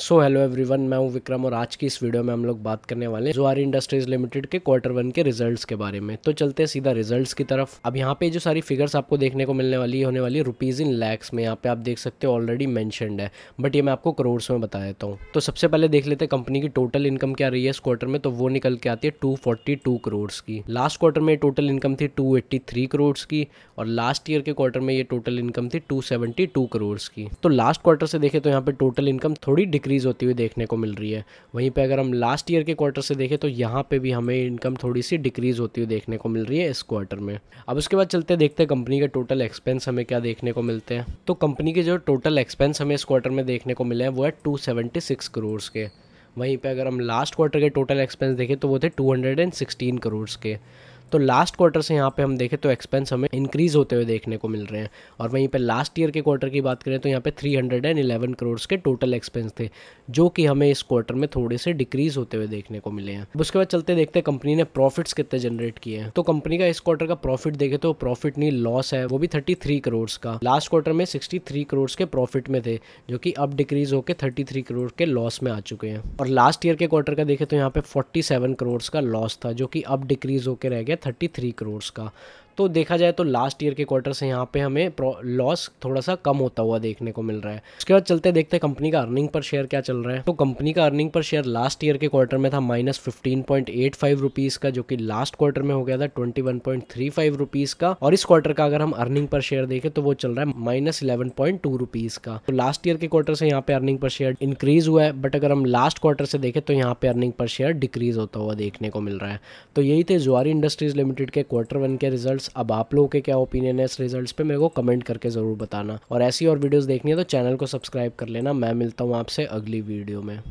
so hello everyone मैं हूं विक्रम और आज की इस वीडियो में हम लोग बात करने वाले हैं जोहारी इंडस्ट्रीज लिमिटेड के क्वार्टर वन के रिजल्ट्स के बारे में तो चलते हैं सीधा रिजल्ट्स की तरफ अब यहाँ पे जो सारी फिगर्स आपको देखने को मिलने वाली होने वाली रुपीज़ इन लैक्स में यहाँ पे आप देख सकते हो ऑलरेडी मैंशनड है बट ये मैं आपको करोड़ में बता देता हूँ तो सबसे पहले देख लेते हैं कंपनी की टोटल इनकम क्या रही है इस क्वार्टर में तो वो निकल के आती है टू फोर्टी की लास्ट क्वार्टर में टोटल इनकम थी टू करोड़ की और लास्ट ईयर के क्वार्टर में ये टोटल इनकम थी टू करोड़ की तो लास्ट क्वार्टर से देखे तो यहाँ पे टोटल इनकम थोड़ी डिक्रीज़ होती हुई देखने को मिल रही है वहीं पे अगर हम लास्ट ईयर के क्वार्टर से देखें तो यहाँ पे भी हमें इनकम थोड़ी सी डिक्रीज़ होती हुई देखने को मिल रही है इस क्वार्टर में अब उसके बाद चलते देखते हैं कंपनी के टोटल एक्सपेंस हमें क्या देखने को मिलते हैं तो कंपनी के जो टोटल एक्सपेंस हमें इस क्वार्टर में देखने को मिले हैं वो है टू करोड़ के वहीं पर अगर हम लास्ट क्वार्टर के टोटल एक्सपेंस देखें तो वो थे टू करोड़ के तो लास्ट क्वार्टर से यहाँ पे हम देखें तो एक्सपेंस हमें इंक्रीज होते हुए देखने को मिल रहे हैं और वहीं पर लास्ट ईयर के क्वार्टर की बात करें तो यहाँ पे 311 करोड के टोटल एक्सपेंस थे जो कि हमें इस क्वार्टर में थोड़े से डिक्रीज होते हुए देखने को मिले हैं उसके बाद चलते देखते हैं कंपनी ने प्रॉफिट्स कितने जनरेट किए हैं तो कंपनी का इस क्वार्टर का प्रॉफिट देखे तो प्रॉफिट नहीं लॉस है वो भी थर्टी करोड़ का लास्ट क्वार्टर में सिक्सटी थ्री करोड्स के प्रॉफिट में थे जो कि अब डिक्रीज होकर थर्टी थ्री करोड़ के लॉस में आ चुके हैं और लास्ट ईयर के क्वार्टर का देखे तो यहाँ पे फोर्टी सेवन करोड़ का लॉस था जो कि अब डिक्रीज होकर रह गया थर्टी थ्री करोड़ का तो देखा जाए तो लास्ट ईयर के क्वार्टर से यहाँ पे हमें लॉस थोड़ा सा कम होता हुआ देखने को मिल रहा है उसके बाद चलते देखते हैं कंपनी का अर्निंग पर शेयर क्या चल रहा है तो कंपनी का अर्निंग पर शेयर लास्ट ईयर के क्वार्टर में था minus fifteen point eight five rupees का जो कि लास्ट क्वार्टर में हो गया था twenty one point three five rupees का और इस क्वार्टर का अगर हम अर्निंग पर शेयर देखें तो वो चल रहा है minus eleven point two rupees का तो लास्ट ईयर के क्वार्टर से यहाँ पे अर्निंग पर शेयर इंक्रीज हुआ है बट अगर हम लास्ट क्वार्टर से देखें तो यहाँ पे अर्निंग पर शेयर डिक्रीज होता हुआ देखने को मिल रहा है तो यही थे जुआरी इंडस्ट्रीज लिमिटेड के क्वार्टर वन के रिजल्ट रिजल्ट्स अब आप लोगों के क्या ओपिनियन है इस रिजल्ट्स पे मेरे को कमेंट करके ज़रूर बताना और ऐसी और वीडियोस देखनी है तो चैनल को सब्सक्राइब कर लेना मैं मिलता हूँ आपसे अगली वीडियो में